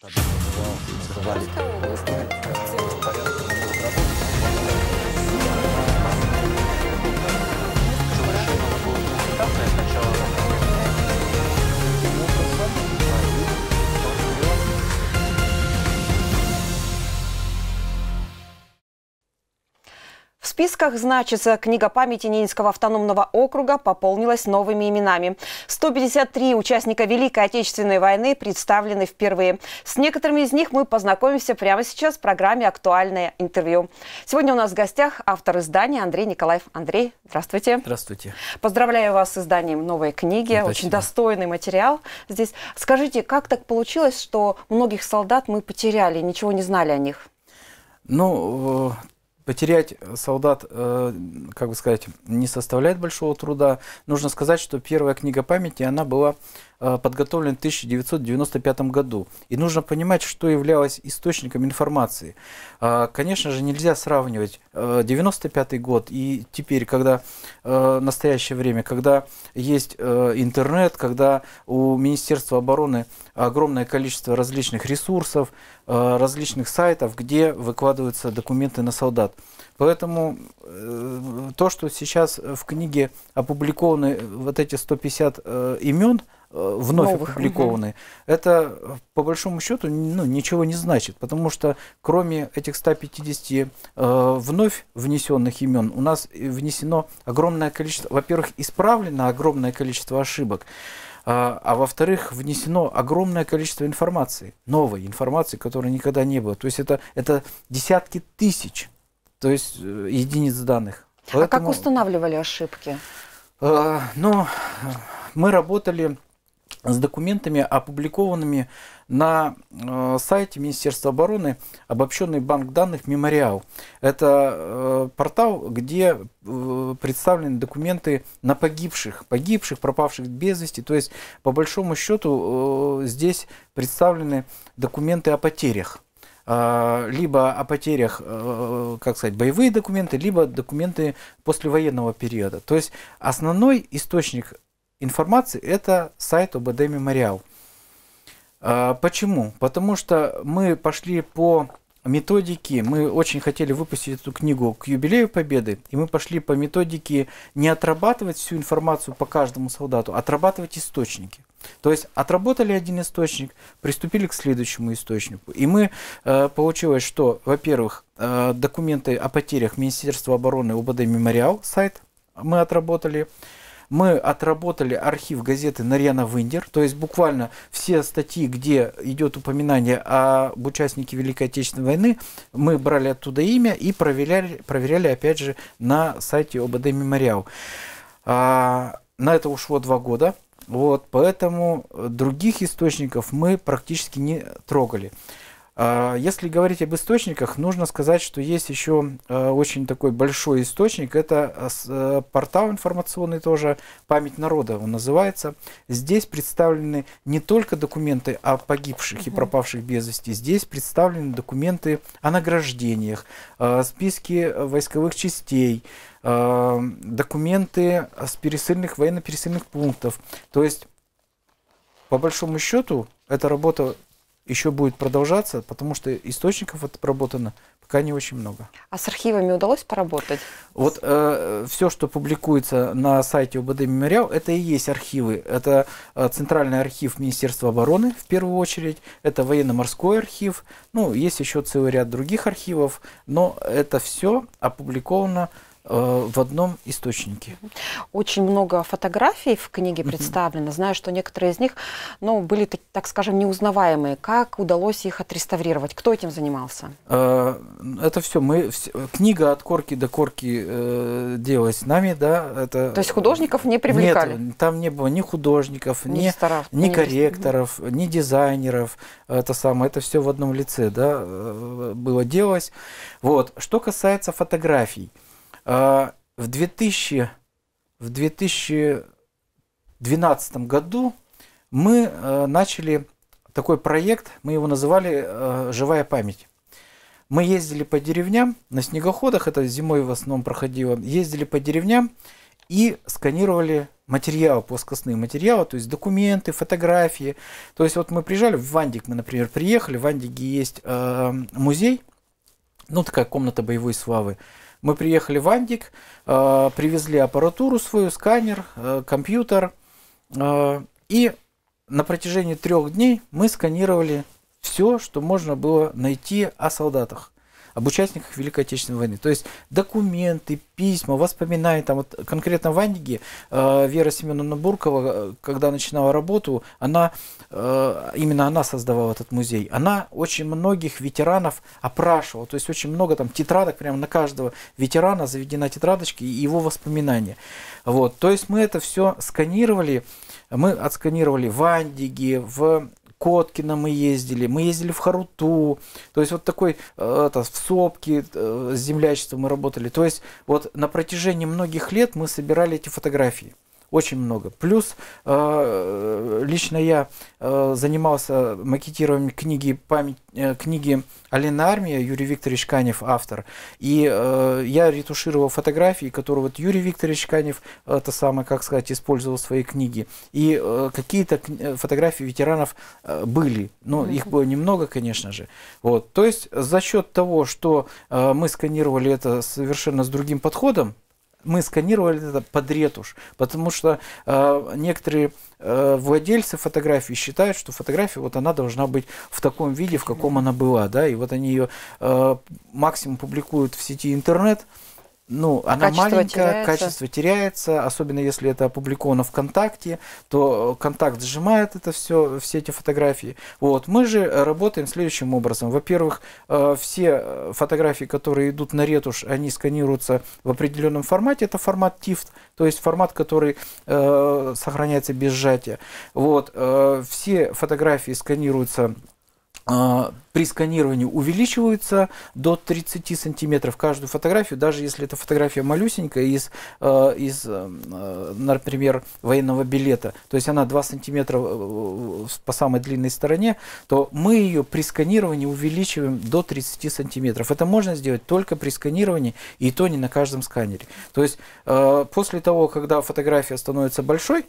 Zabrali. списках значится книга памяти Ненецкого автономного округа пополнилась новыми именами. 153 участника Великой Отечественной войны представлены впервые. С некоторыми из них мы познакомимся прямо сейчас в программе «Актуальное интервью». Сегодня у нас в гостях автор издания Андрей Николаев. Андрей, здравствуйте. Здравствуйте. Поздравляю вас с изданием новой книги. Спасибо. Очень достойный материал здесь. Скажите, как так получилось, что многих солдат мы потеряли, ничего не знали о них? Ну, Потерять э, солдат, э, как бы сказать, не составляет большого труда. Нужно сказать, что первая книга памяти, она была э, подготовлена в 1995 году. И нужно понимать, что являлось источником информации. А, конечно же, нельзя сравнивать 1995 год и теперь, когда настоящее время, когда есть интернет, когда у Министерства обороны огромное количество различных ресурсов, Э, различных сайтов, где выкладываются документы на солдат. Поэтому э, то, что сейчас в книге опубликованы вот эти 150 э, имен, вновь Новых. опубликованы, угу. это по большому счету ну, ничего не значит, потому что кроме этих 150 э, вновь внесенных имен у нас внесено огромное количество, во-первых, исправлено огромное количество ошибок. А, а, во-вторых, внесено огромное количество информации, новой информации, которой никогда не было. То есть это, это десятки тысяч то есть, э, единиц данных. Поэтому, а как устанавливали ошибки? Э, ну, мы работали с документами, опубликованными на э, сайте Министерства обороны обобщенный банк данных «Мемориал». Это э, портал, где э, представлены документы на погибших, погибших, пропавших без вести. То есть, по большому счету, здесь представлены документы о потерях а, либо о потерях, как сказать, боевые документы, либо документы послевоенного периода. То есть основной источник информации, это сайт ОБД Мемориал. А, почему? Потому что мы пошли по методике, мы очень хотели выпустить эту книгу к юбилею Победы, и мы пошли по методике не отрабатывать всю информацию по каждому солдату, а отрабатывать источники. То есть отработали один источник, приступили к следующему источнику. И мы э, получилось, что, во-первых, э, документы о потерях Министерства обороны ОБД Мемориал сайт мы отработали. Мы отработали архив газеты Нарьяна Виндер, то есть буквально все статьи, где идет упоминание об участнике Великой Отечественной войны, мы брали оттуда имя и проверяли, проверяли опять же на сайте ОБД Мемориал. А, на это ушло два года. Вот, поэтому других источников мы практически не трогали. А, если говорить об источниках, нужно сказать, что есть еще а, очень такой большой источник. Это а, э, портал информационный тоже «Память народа» он называется. Здесь представлены не только документы о погибших и пропавших без вести, здесь представлены документы о награждениях, списки войсковых частей, документы с пересыльных военно-пересыльных пунктов. То есть, по большому счету, эта работа еще будет продолжаться, потому что источников отработано пока не очень много. А с архивами удалось поработать? Вот э, все, что публикуется на сайте ОБД Мемориал, это и есть архивы. Это э, Центральный архив Министерства обороны, в первую очередь, это военно-морской архив, ну, есть еще целый ряд других архивов, но это все опубликовано Э, в одном источнике. Очень много фотографий в книге представлено. Mm -hmm. Знаю, что некоторые из них ну, были, так скажем, неузнаваемые. Как удалось их отреставрировать? Кто этим занимался? Э, это все мы... Книга от корки до корки э, делалась нами, да. Это... То есть художников не привлекали? Нет, там не было ни художников, ни, ни, старов, ни корректоров, mm -hmm. ни дизайнеров. Это самое, это все в одном лице, да, было делалось. Вот. Что касается фотографий. А, в, 2000, в 2012 году мы э, начали такой проект, мы его называли э, «Живая память». Мы ездили по деревням на снегоходах, это зимой в основном проходило, ездили по деревням и сканировали материалы, плоскостные материалы, то есть документы, фотографии. То есть вот мы приезжали в Вандик, мы, например, приехали, в Вандике есть э, музей, ну такая комната боевой славы. Мы приехали в Андик, э, привезли аппаратуру свою, сканер, э, компьютер. Э, и на протяжении трех дней мы сканировали все, что можно было найти о солдатах об участниках Великой Отечественной войны. То есть документы, письма, воспоминания. Там вот конкретно в Анниге э, Вера Семеновна Буркова, э, когда начинала работу, она, э, именно она создавала этот музей. Она очень многих ветеранов опрашивала. То есть очень много там тетрадок, прямо на каждого ветерана заведена тетрадочки и его воспоминания. Вот. То есть мы это все сканировали, мы отсканировали в Андиге, в Коткина, мы ездили, мы ездили в Харуту, то есть вот такой, э, это, в Сопке э, с землячеством мы работали. То есть вот на протяжении многих лет мы собирали эти фотографии очень много. Плюс э, лично я э, занимался э, макетированием книги, память, книги «Алина Армия», Юрий Викторович Канев, автор. И э, я ретушировал фотографии, которые вот Юрий Викторович Канев, это самое, как сказать, использовал в своей книге. И э, какие-то фотографии ветеранов э, были. Но ну, их было немного, конечно же. Вот. То есть за счет того, что э, мы сканировали это совершенно с другим подходом, мы сканировали это под ретушь, потому что э, некоторые э, владельцы фотографий считают, что фотография вот она должна быть в таком виде, в каком она была, да, и вот они ее э, максимум публикуют в сети интернет, ну, а она маленькая, теряется. качество теряется, особенно если это опубликовано ВКонтакте, то э, контакт сжимает это все, все эти фотографии. Вот, мы же работаем следующим образом. Во-первых, э, все э, фотографии, которые идут на ретушь, они сканируются в определенном формате. Это формат TIFT, то есть формат, который сохраняется без сжатия. Вот, все фотографии сканируются а, при сканировании увеличиваются до 30 сантиметров каждую фотографию, даже если эта фотография малюсенькая из, э, из э, например, военного билета, то есть она 2 сантиметра э, по самой длинной стороне, то мы ее при сканировании увеличиваем до 30 сантиметров. Это можно сделать только при сканировании, и то не на каждом сканере. То есть после того, когда фотография становится большой,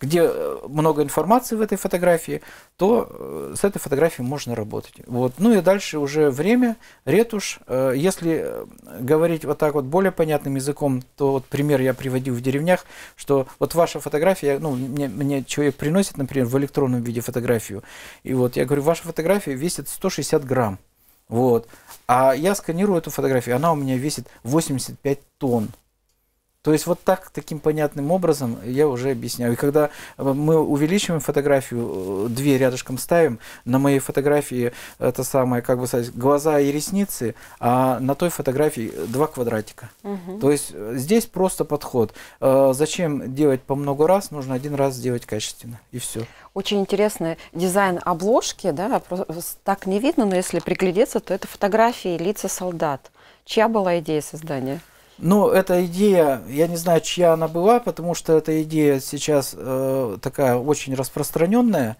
где э, много информации в этой фотографии, то э, с этой фотографией можно работать. Вот. Ну и дальше уже время, ретушь. Э, если говорить вот так вот более понятным языком, то вот пример я приводил в деревнях, что вот ваша фотография, ну, мне, мне человек приносит, например, в электронном виде фотографию, и вот я говорю, ваша фотография весит 160 грамм, вот, а я сканирую эту фотографию, она у меня весит 85 тонн, то есть вот так, таким понятным образом я уже объясняю. И когда э, мы увеличиваем фотографию, э, две рядышком ставим, на моей фотографии это самое, как бы сказать, глаза и ресницы, а на той фотографии два квадратика. Угу. То есть э, здесь просто подход. Зачем делать по много раз? Нужно один раз сделать качественно, и все. Очень интересный дизайн обложки, да, так не видно, но если приглядеться, то это фотографии лица солдат. Чья была идея создания? Ну, эта идея, я не знаю, чья она была, потому что эта идея сейчас э, такая очень распространенная,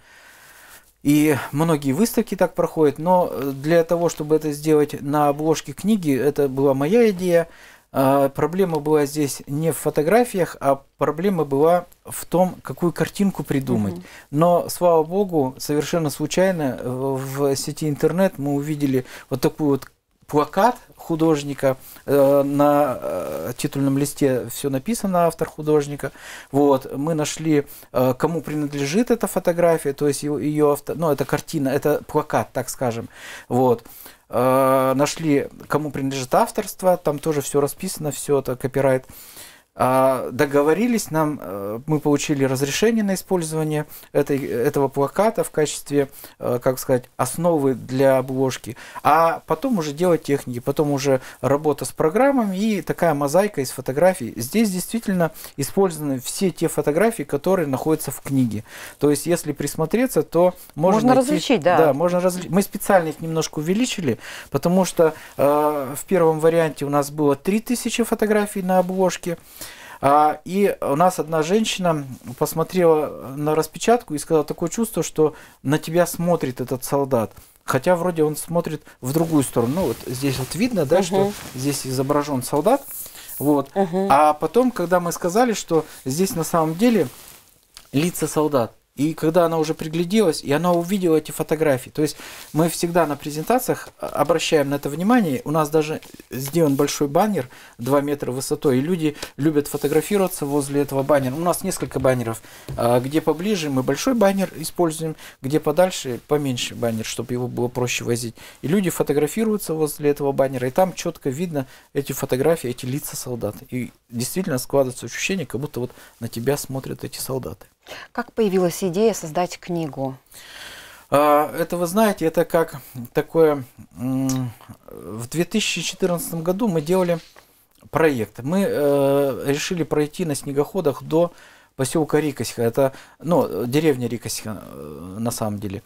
и многие выставки так проходят, но э, для того, чтобы это сделать на обложке книги, это была моя идея. Э, проблема была здесь не в фотографиях, а проблема была в том, какую картинку придумать. Угу. Но, слава богу, совершенно случайно э, в сети интернет мы увидели вот такую вот плакат художника, э, на э, титульном листе все написано, автор художника. Вот, мы нашли, э, кому принадлежит эта фотография, то есть ее, ее автор, ну, это картина, это плакат, так скажем. Вот э, нашли, кому принадлежит авторство, там тоже все расписано, все это копирайт. А, договорились, нам, э, мы получили разрешение на использование этой, этого плаката в качестве, э, как сказать, основы для обложки, а потом уже делать техники, потом уже работа с программами и такая мозаика из фотографий. Здесь действительно использованы все те фотографии, которые находятся в книге. То есть, если присмотреться, то можно... Можно найти, различить, да. Да, можно различить. Мы специально их немножко увеличили, потому что э, в первом варианте у нас было 3000 фотографий на обложке, а, и у нас одна женщина посмотрела на распечатку и сказала такое чувство, что на тебя смотрит этот солдат. Хотя вроде он смотрит в другую сторону. Ну вот здесь вот видно, да, угу. что здесь изображен солдат. Вот. Угу. А потом, когда мы сказали, что здесь на самом деле лица солдат, и когда она уже пригляделась, и она увидела эти фотографии. То есть мы всегда на презентациях а, обращаем на это внимание. У нас даже сделан большой баннер 2 метра высотой, и люди любят фотографироваться возле этого баннера. У нас несколько баннеров. А, где поближе мы большой баннер используем, где подальше поменьше баннер, чтобы его было проще возить. И люди фотографируются возле этого баннера, и там четко видно эти фотографии, эти лица солдат. И действительно складывается ощущение, как будто вот на тебя смотрят эти солдаты. Как появилась идея создать книгу? А, это, вы знаете, это как такое... В 2014 году мы делали проект. Мы э, решили пройти на снегоходах до поселка Рикосиха. Это, ну, деревня Рикосиха э, на самом деле.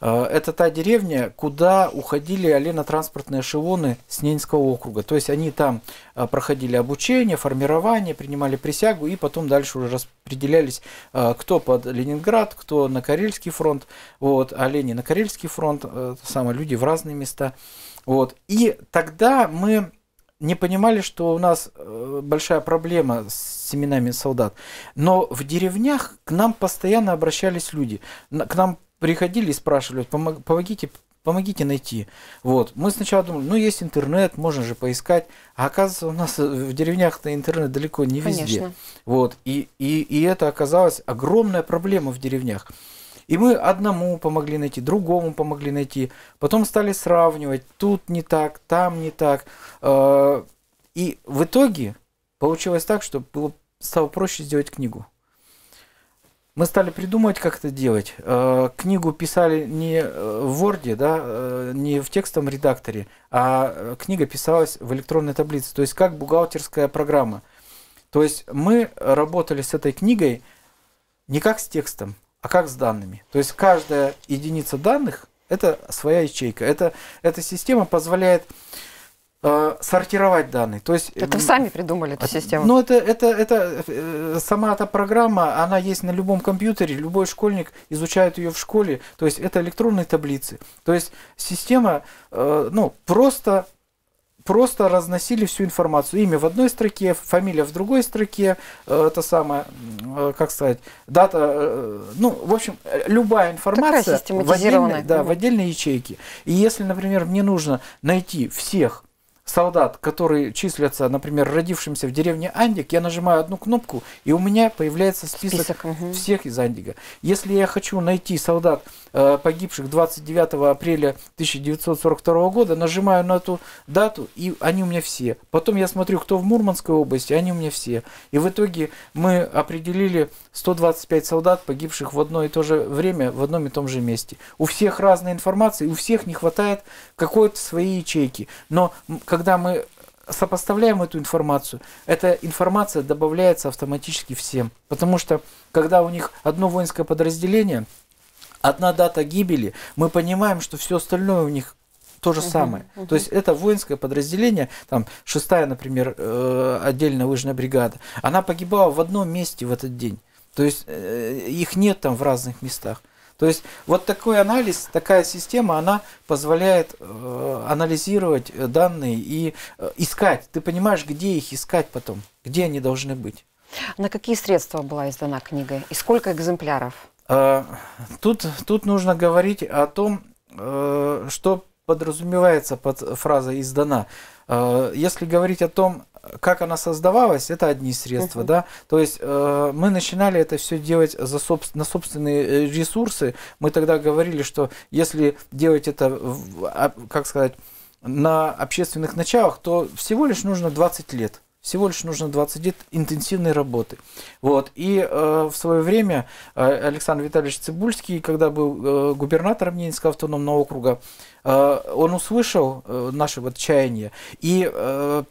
Э, это та деревня, куда уходили оленотранспортные эшелоны с Ненинского округа. То есть они там э, проходили обучение, формирование, принимали присягу и потом дальше уже распределялись, кто под Ленинград, кто на Карельский фронт. Вот, а олени на Карельский фронт, самые люди в разные места. Вот. И тогда мы не понимали, что у нас э, большая проблема с семенами солдат. Но в деревнях к нам постоянно обращались люди. К нам приходили и спрашивали, помогите, помогите найти. Вот. Мы сначала думали, ну есть интернет, можно же поискать. А оказывается, у нас в деревнях-то интернет далеко не везде. Конечно. Вот. И, и, и это оказалось огромная проблема в деревнях. И мы одному помогли найти, другому помогли найти. Потом стали сравнивать, тут не так, там не так. А, и в итоге получилось так, что было, стало проще сделать книгу. Мы стали придумывать, как это делать. А, книгу писали не э, в Word, да, э, не в текстовом редакторе, а книга писалась в электронной таблице, то есть как бухгалтерская программа. То есть мы работали с этой книгой не как с текстом, а как с данными. То есть каждая единица данных – это своя ячейка. Это, эта система позволяет э, сортировать данные. То есть, это вы сами придумали эту а, систему. Ну, это, это, это э, сама эта программа, она есть на любом компьютере, любой школьник изучает ее в школе. То есть это электронные таблицы. То есть система э, ну, просто просто разносили всю информацию. Имя в одной строке, фамилия в другой строке, э, это самое, э, как сказать, дата, э, ну, в общем, любая информация в отдельной, да, в отдельной ячейке. И если, например, мне нужно найти всех солдат, которые числятся, например, родившимся в деревне Андик, я нажимаю одну кнопку, и у меня появляется список, список угу. всех из Андика. Если я хочу найти солдат, э, погибших 29 апреля 1942 года, нажимаю на эту дату, и они у меня все. Потом я смотрю, кто в Мурманской области, они у меня все. И в итоге мы определили 125 солдат, погибших в одно и то же время, в одном и том же месте. У всех разная информация, у всех не хватает какой-то свои ячейки. Но когда мы сопоставляем эту информацию, эта информация добавляется автоматически всем. Потому что когда у них одно воинское подразделение, одна дата гибели, мы понимаем, что все остальное у них то же самое. Угу, угу. То есть это воинское подразделение, там шестая, например, э, отдельная лыжная бригада, она погибала в одном месте в этот день. То есть э, их нет там в разных местах. То есть вот такой анализ, такая система, она позволяет э, анализировать данные и э, искать. Ты понимаешь, где их искать потом, где они должны быть. На какие средства была издана книга и сколько экземпляров? Э, тут, тут нужно говорить о том, э, что подразумевается под фразой «издана». Э, если говорить о том, как она создавалась, это одни средства, угу. да. То есть э, мы начинали это все делать за соб... на собственные э, ресурсы. Мы тогда говорили, что если делать это, а, как сказать, на общественных началах, то всего лишь нужно 20 лет. Всего лишь нужно 20 лет интенсивной работы. Вот. И э, в свое время э, Александр Витальевич Цибульский, когда был э, губернатором Ненецкого автономного округа, э, он услышал э, наше вот чаяние и э,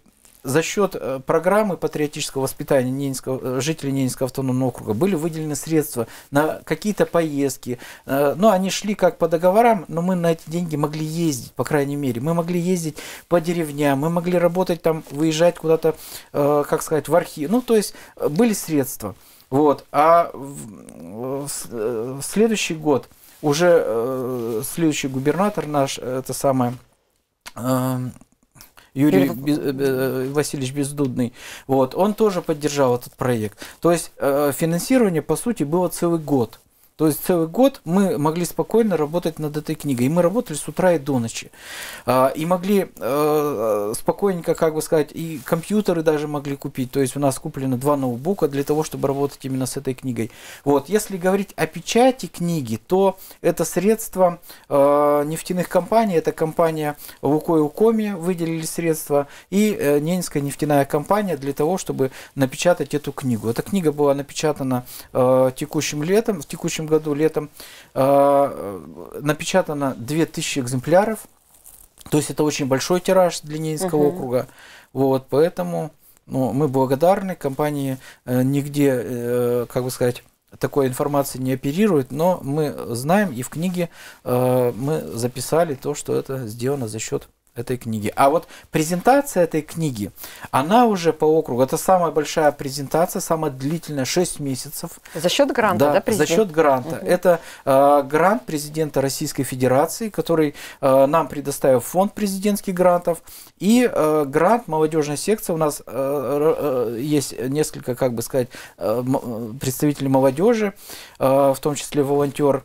за счет э, программы патриотического воспитания Ненинского, э, жителей Ненинского автономного округа были выделены средства на какие-то поездки. Э, но ну, они шли как по договорам, но мы на эти деньги могли ездить, по крайней мере. Мы могли ездить по деревням, мы могли работать там, выезжать куда-то, как сказать, в архив. Ну, то есть были средства. Вот. А в следующий год уже следующий губернатор наш, это самое, Юрий Без, э, э, Васильевич Бездудный, вот, он тоже поддержал этот проект. То есть э, финансирование, по сути, было целый год. То есть целый год мы могли спокойно работать над этой книгой. И мы работали с утра и до ночи. А, и могли э, спокойненько, как бы сказать, и компьютеры даже могли купить. То есть у нас куплено два ноутбука для того, чтобы работать именно с этой книгой. Вот. Если говорить о печати книги, то это средства э, нефтяных компаний. Это компания Луко выделили средства. И э, Ненецкая нефтяная компания для того, чтобы напечатать эту книгу. Эта книга была напечатана текущим летом, в текущем следующем году, летом, э, напечатано 2000 экземпляров. То есть это очень большой тираж для Ненецкого угу. округа. Вот, поэтому ну, мы благодарны компании э, нигде, э, как бы сказать, такой информации не оперирует, но мы знаем и в книге э, мы записали то, что это сделано за счет этой книги. А вот презентация этой книги, она уже по округу, это самая большая презентация, самая длительная, 6 месяцев. За счет гранта, да, да президент? За счет гранта. Угу. Это э, грант президента Российской Федерации, который э, нам предоставил фонд президентских грантов. И э, грант молодежной секции, у нас э, э, есть несколько, как бы сказать, э, представителей молодежи, э, в том числе волонтер.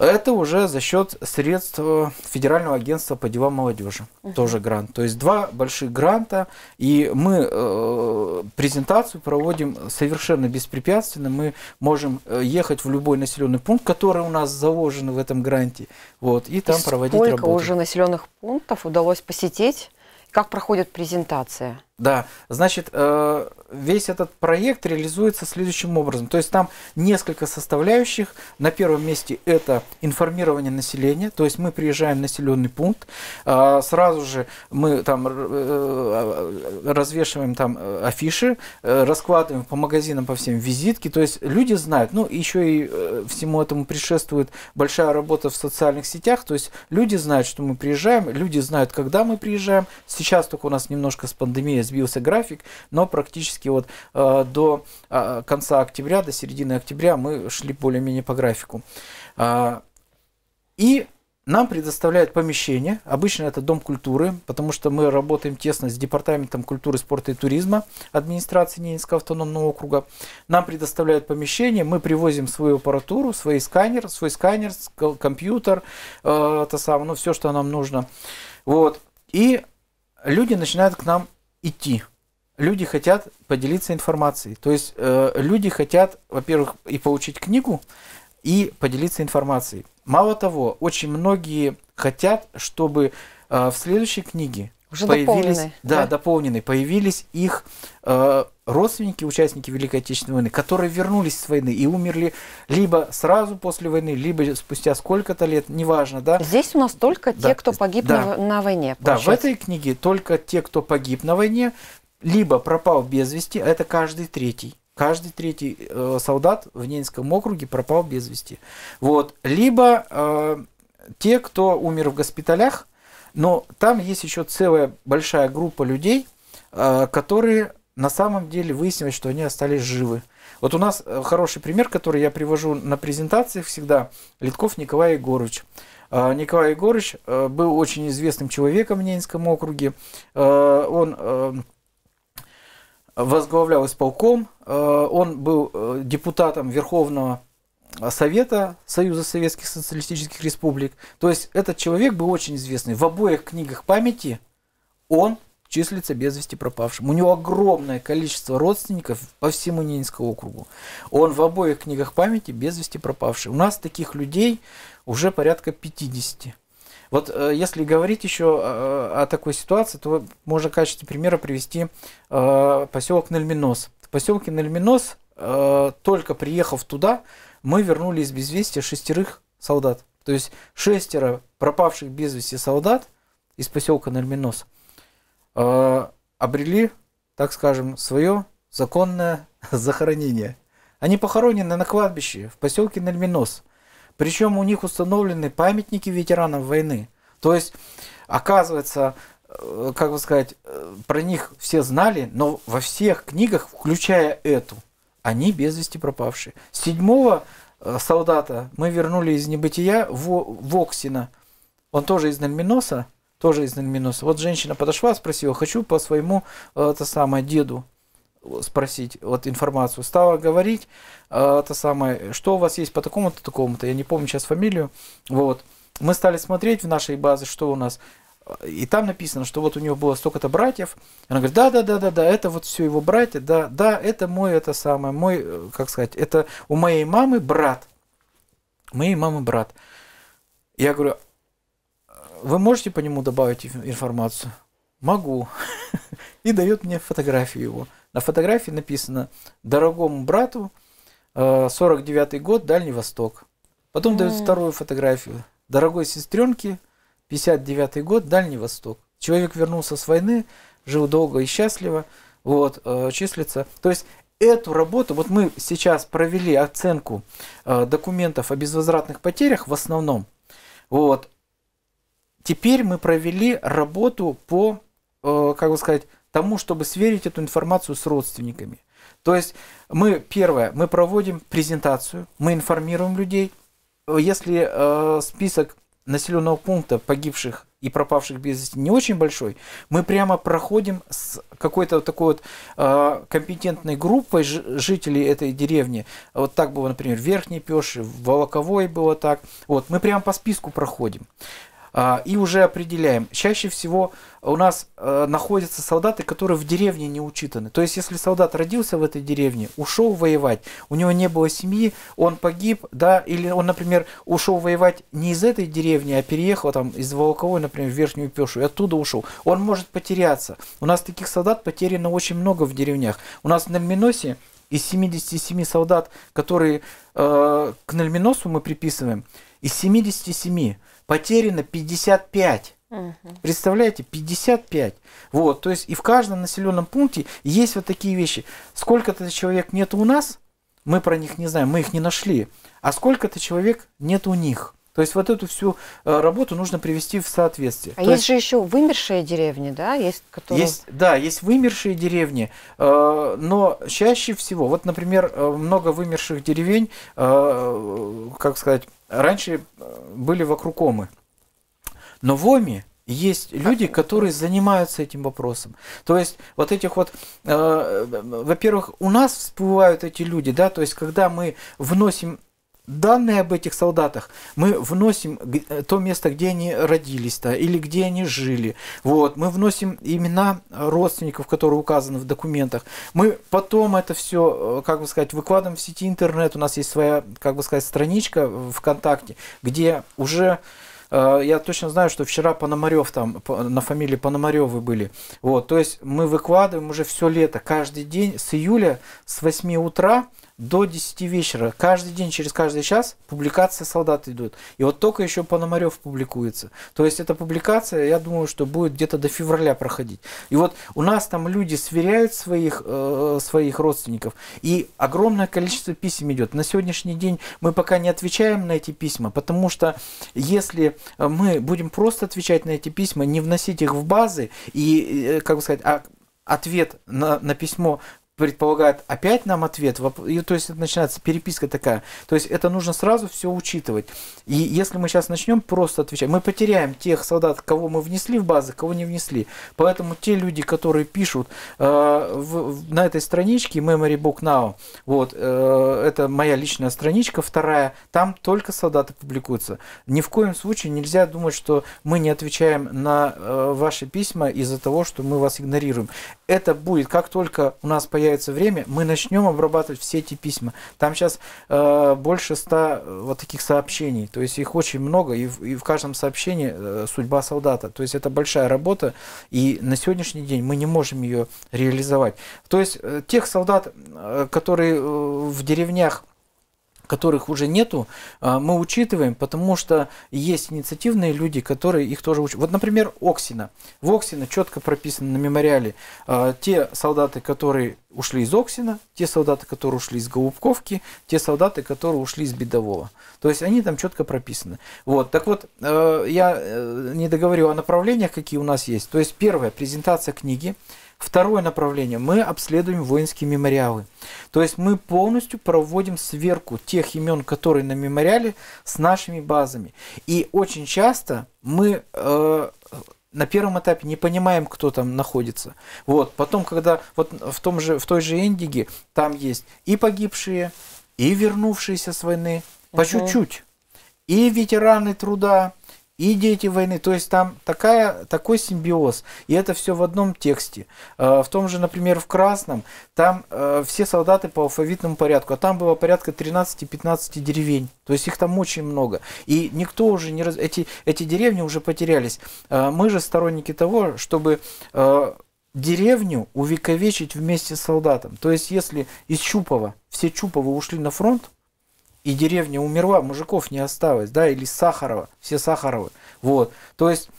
Это уже за счет средств э, Федерального агентства по делам молодежи, Uh -huh. тоже грант. То есть два больших гранта, и мы э, презентацию проводим совершенно беспрепятственно. Мы можем э, ехать в любой населенный пункт, который у нас заложен в этом гранте, вот, и там и проводить сколько работу. Сколько уже населенных пунктов удалось посетить? Как проходит презентация? Да, значит, э, весь этот проект реализуется следующим образом. То есть там несколько составляющих. На первом месте это информирование населения. То есть мы приезжаем в населенный пункт, а, сразу же мы там э, э, развешиваем там афиши, раскладываем по магазинам, по всем визитки. То есть люди знают. Ну, еще и всему этому предшествует большая работа в социальных сетях. То есть люди знают, что мы приезжаем, люди знают, когда мы приезжаем. Сейчас только у нас немножко с пандемией сбился график, но практически вот э, до э, конца октября, до середины октября мы шли более-менее по графику. А, и нам предоставляют помещение, обычно это Дом культуры, потому что мы работаем тесно с Департаментом культуры, спорта и туризма администрации Ненецкого автономного округа. Нам предоставляют помещение, мы привозим свою аппаратуру, свой сканер, свой сканер, компьютер, э, то самое, ну все, что нам нужно. Вот. И люди начинают к нам идти. Люди хотят поделиться информацией. То есть э, люди хотят, во-первых, и получить книгу, и поделиться информацией. Мало того, очень многие хотят, чтобы э, в следующей книге уже появились, дополнены, да, да, дополнены, появились их э, родственники, участники Великой Отечественной войны, которые вернулись с войны и умерли либо сразу после войны, либо спустя сколько-то лет, неважно, да. Здесь у нас только да. те, кто погиб да. на, на войне. Получается. Да, в этой книге только те, кто погиб на войне, либо пропал без вести, а это каждый третий. Каждый третий э, солдат в Ненецком округе пропал без вести. Вот. Либо э, те, кто умер в госпиталях, но там есть еще целая большая группа людей, э, которые на самом деле выяснилось, что они остались живы. Вот у нас э, хороший пример, который я привожу на презентациях всегда, Литков Николай Егорович. А, Николай Егорович э, был очень известным человеком в Ненецком округе. Э, он возглавлял исполком, он был депутатом Верховного Совета Союза Советских Социалистических Республик. То есть этот человек был очень известный. В обоих книгах памяти он числится без вести пропавшим. У него огромное количество родственников по всему Нинскому округу. Он в обоих книгах памяти без вести пропавший. У нас таких людей уже порядка 50. Вот э, если говорить еще э, о такой ситуации, то можно в качестве примера привести э, поселок Нальминос. В поселке Нальминос, только приехав туда, мы вернулись без вести шестерых солдат. То есть шестеро пропавших без вести солдат из поселка Нальминос – Э, обрели, так скажем, свое законное захоронение. Они похоронены на кладбище в поселке Нальминос. Причем у них установлены памятники ветеранам войны. То есть, оказывается, э, как бы сказать, э, про них все знали, но во всех книгах, включая эту, они без вести пропавшие. Седьмого солдата мы вернули из небытия в Воксина. Он тоже из Нальминоса, тоже из минуса. Вот женщина подошла, спросила, хочу по своему э, это самое деду спросить вот информацию. Стала говорить э, это самое, что у вас есть по такому-то, такому-то, я не помню сейчас фамилию. Вот. Мы стали смотреть в нашей базе, что у нас. И там написано, что вот у него было столько-то братьев. Она говорит, да, да, да, да, да, это вот все его братья, да, да, это мой, это самое, мой, э, как сказать, это у моей мамы брат. Моей мамы брат. Я говорю, вы можете по нему добавить информацию? Могу. И дает мне фотографию его. На фотографии написано «Дорогому брату, 49-й э, год, Дальний Восток». Потом дает вторую фотографию. «Дорогой сестренке, 59-й год, Дальний Восток». Человек вернулся с войны, жил долго и счастливо, вот, э, числится. То есть эту работу, вот мы сейчас провели оценку э, документов о безвозвратных потерях в основном, вот, Теперь мы провели работу по, э, как бы сказать, тому, чтобы сверить эту информацию с родственниками. То есть мы, первое, мы проводим презентацию, мы информируем людей. Если э, список населенного пункта погибших и пропавших без вести не очень большой, мы прямо проходим с какой-то такой вот э, компетентной группой жителей этой деревни. Вот так было, например, в Верхней Пеши, в Волоковой было так. Вот, мы прямо по списку проходим. А, и уже определяем. Чаще всего у нас э, находятся солдаты, которые в деревне не учитаны. То есть, если солдат родился в этой деревне, ушел воевать, у него не было семьи, он погиб, да, или он, например, ушел воевать не из этой деревни, а переехал там из Волковой, например, в Верхнюю Пешу, и оттуда ушел. Он может потеряться. У нас таких солдат потеряно очень много в деревнях. У нас на Миносе из 77 солдат, которые э, к Нальминосу мы приписываем, из 77 потеряно 55. Угу. Представляете, 55. Вот, то есть и в каждом населенном пункте есть вот такие вещи. Сколько-то человек нет у нас, мы про них не знаем, мы их не нашли, а сколько-то человек нет у них. То есть вот эту всю э, работу нужно привести в соответствие. А есть, есть же еще вымершие деревни, да, есть которые. Есть, да, есть вымершие деревни, э, но чаще всего, вот, например, э, много вымерших деревень, как сказать, раньше э, были вокруг Омы. Но в Оме есть люди, которые занимаются этим вопросом. То есть вот этих вот, э, э во-первых, у нас всплывают эти люди, да, то есть когда мы вносим данные об этих солдатах мы вносим э, то место, где они родились-то или где они жили. Вот, мы вносим имена родственников, которые указаны в документах. Мы потом это все, э, как бы сказать, выкладываем в сети интернет. У нас есть своя, как бы сказать, страничка ВКонтакте, где уже э, я точно знаю, что вчера Пономарев там, на фамилии Пономаревы были. Вот, то есть мы выкладываем уже все лето, каждый день с июля с 8 утра до 10 вечера. Каждый день, через каждый час публикация солдат идут. И вот только еще Пономарев публикуется. То есть эта публикация, я думаю, что будет где-то до февраля проходить. И вот у нас там люди сверяют своих, э, своих родственников, и огромное количество писем идет. На сегодняшний день мы пока не отвечаем на эти письма, потому что если э, мы будем просто отвечать на эти письма, не вносить их в базы и, э, как бы сказать, а ответ на, на письмо предполагает опять нам ответ. И, то есть начинается переписка такая. То есть это нужно сразу все учитывать. И если мы сейчас начнем просто отвечать, мы потеряем тех солдат, кого мы внесли в базы, кого не внесли. Поэтому те люди, которые пишут э, в, на этой страничке Memory Book Now, вот, э, это моя личная страничка, вторая, там только солдаты публикуются. Ни в коем случае нельзя думать, что мы не отвечаем на э, ваши письма из-за того, что мы вас игнорируем. Это будет, как только у нас появится появится время, мы начнем обрабатывать все эти письма. Там сейчас э, больше ста э, вот таких сообщений, то есть их очень много, и в, и в каждом сообщении э, судьба солдата. То есть это большая работа, и на сегодняшний день мы не можем ее реализовать. То есть э, тех солдат, э, которые э, в деревнях которых уже нету, а, мы учитываем, потому что есть инициативные люди, которые их тоже учат. Вот, например, Оксина. В Оксина четко прописано на мемориале а, те солдаты, которые ушли из Оксина, те солдаты, которые ушли из Голубковки, те солдаты, которые ушли из Бедового. То есть они там четко прописаны. Вот. Так вот, э, я э, не договорю о направлениях, какие у нас есть. То есть первое, презентация книги. Второе направление. Мы обследуем воинские мемориалы. То есть мы полностью проводим сверку тех имен, которые на мемориале, с нашими базами. И очень часто мы э, на первом этапе не понимаем, кто там находится. Вот. Потом, когда вот в, том же, в той же Эндиге там есть и погибшие, и вернувшиеся с войны, по чуть-чуть, угу. и ветераны труда, и дети войны. То есть там такая, такой симбиоз. И это все в одном тексте. А, в том же, например, в красном, там э, все солдаты по алфавитному порядку. А там было порядка 13-15 деревень. То есть их там очень много. И никто уже не... Раз... Эти, эти деревни уже потерялись. А, мы же сторонники того, чтобы а, деревню увековечить вместе с солдатом. То есть если из Чупова, все Чуповы ушли на фронт, и деревня умерла, мужиков не осталось, да, или Сахарова, все Сахаровы, вот, то есть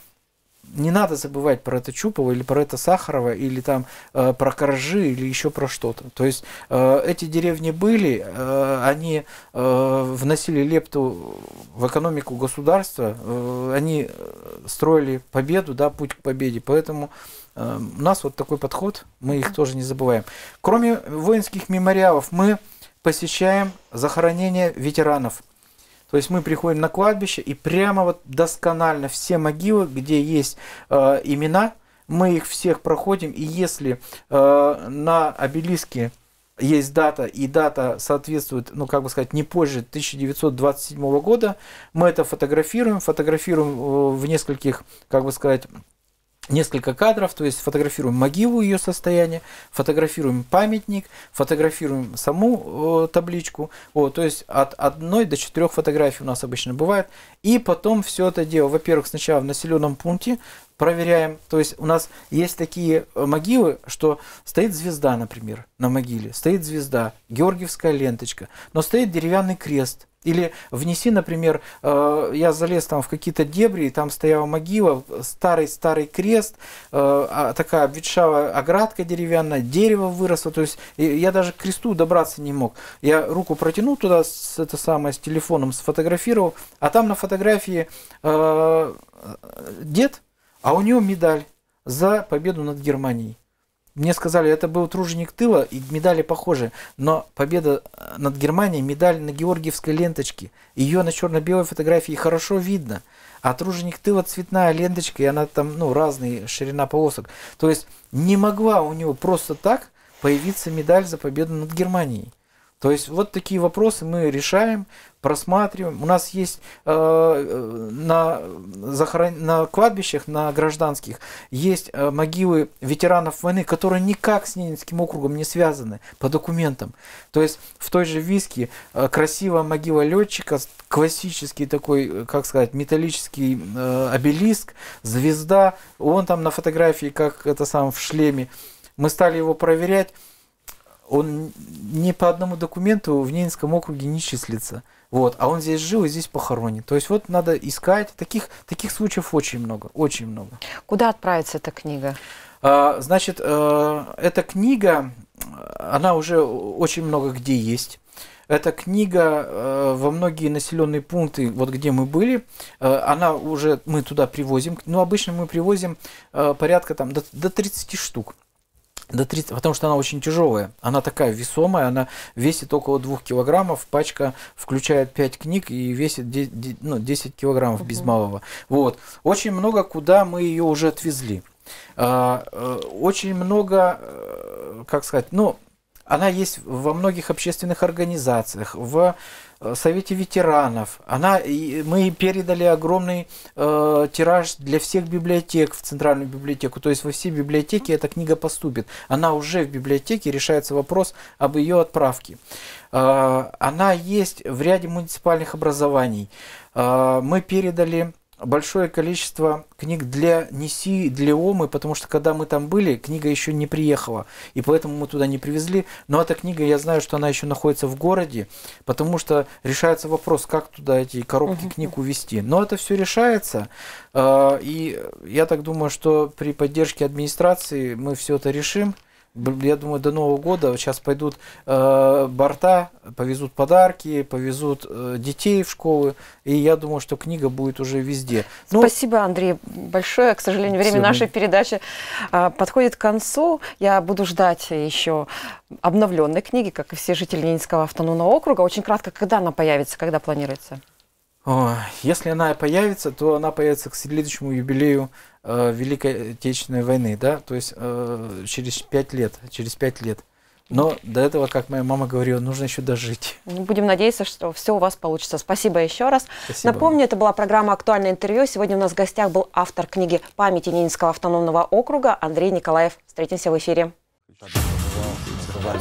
не надо забывать про это Чупова или про это Сахарова или там э, про Коржи или еще про что-то. То есть э, эти деревни были, э, они э, вносили лепту в экономику государства, э, они строили победу, да, путь к победе. Поэтому э, у нас вот такой подход, мы их тоже не забываем. Кроме воинских мемориалов, мы посещаем захоронение ветеранов. То есть мы приходим на кладбище и прямо вот досконально все могилы, где есть э, имена, мы их всех проходим. И если э, на обелиске есть дата, и дата соответствует, ну, как бы сказать, не позже 1927 года, мы это фотографируем, фотографируем э, в нескольких, как бы сказать, несколько кадров, то есть фотографируем могилу, ее состояние, фотографируем памятник, фотографируем саму э, табличку, о, то есть от одной до четырех фотографий у нас обычно бывает, и потом все это дело, во-первых, сначала в населенном пункте, проверяем. То есть у нас есть такие э, могилы, что стоит звезда, например, на могиле, стоит звезда, георгиевская ленточка, но стоит деревянный крест. Или внеси, например, э, я залез там в какие-то дебри, и там стояла могила, старый-старый э, крест, а, такая обветшалая оградка деревянная, дерево выросло, то есть я даже к кресту добраться не мог. Я руку протянул туда, с, это самое, с телефоном сфотографировал, а там на фотографии дед а у него медаль за победу над Германией. Мне сказали, это был труженик тыла, и медали похожи. Но победа э, над Германией, медаль на георгиевской ленточке. Ее на черно-белой фотографии хорошо видно. А труженик тыла цветная ленточка, и она там, ну, разная ширина полосок. То есть не могла у него просто так появиться медаль за победу над Германией. То есть вот такие вопросы мы решаем, просматриваем. У нас есть э, э, на, захорон... на кладбищах, на гражданских, есть э, могилы ветеранов войны, которые никак с Ненецким округом не связаны по документам. То есть в той же Виске э, красивая могила летчика, классический такой, э, как сказать, металлический э, обелиск, звезда, он там на фотографии, как это сам в шлеме. Мы стали его проверять он ни по одному документу в Ненецком округе не числится. Вот, а он здесь жил и здесь похоронен. То есть вот надо искать. Таких, таких случаев очень много, очень много. Куда отправится эта книга? А, значит, а, эта книга, она уже очень много где есть. Эта книга э, во многие населенные пункты, вот где мы были, э, она уже, мы туда привозим, ну, обычно мы привозим э, порядка там до, до 30 штук. До 30, потому что она очень тяжелая. Она такая весомая, она весит около 2 килограммов. Пачка включает 5 книг и весит 10, ну, 10 килограммов угу. без малого. Вот. Очень много куда мы ее уже отвезли. А, э, очень много, э, как сказать, ну, она есть во многих общественных организациях, в Э, Совете ветеранов. Она, мы передали огромный э, тираж для всех библиотек в Центральную библиотеку. То есть во все библиотеки эта книга поступит. Она уже в библиотеке, решается вопрос об ее отправке. Э, она есть в ряде муниципальных образований. Э, мы передали большое количество книг для Неси, для ОМы, потому что когда мы там были, книга еще не приехала, и поэтому мы туда не привезли. Но эта книга, я знаю, что она еще находится в городе, потому что решается вопрос, как туда эти коробки угу. книг увезти. Но это все решается, а, и я так думаю, что при поддержке администрации мы все это решим я думаю, до Нового года сейчас пойдут э, борта, повезут подарки, повезут э, детей в школы, и я думаю, что книга будет уже везде. Но... Ну, Спасибо, Андрей, большое. К сожалению, время Все. нашей передачи э, подходит к концу. Я буду ждать еще обновленной книги, как и все жители Ленинского автономного округа. Очень кратко, когда она появится, когда планируется? Если она появится, то она появится к следующему юбилею э, Великой Отечественной войны, да, то есть э, через пять лет, через пять лет. Но до этого, как моя мама говорила, нужно еще дожить. Будем надеяться, что все у вас получится. Спасибо еще раз. Спасибо. Напомню, это была программа «Актуальное интервью». Сегодня у нас в гостях был автор книги «Памяти Ненецкого автономного округа» Андрей Николаев. Встретимся в эфире. Спасибо.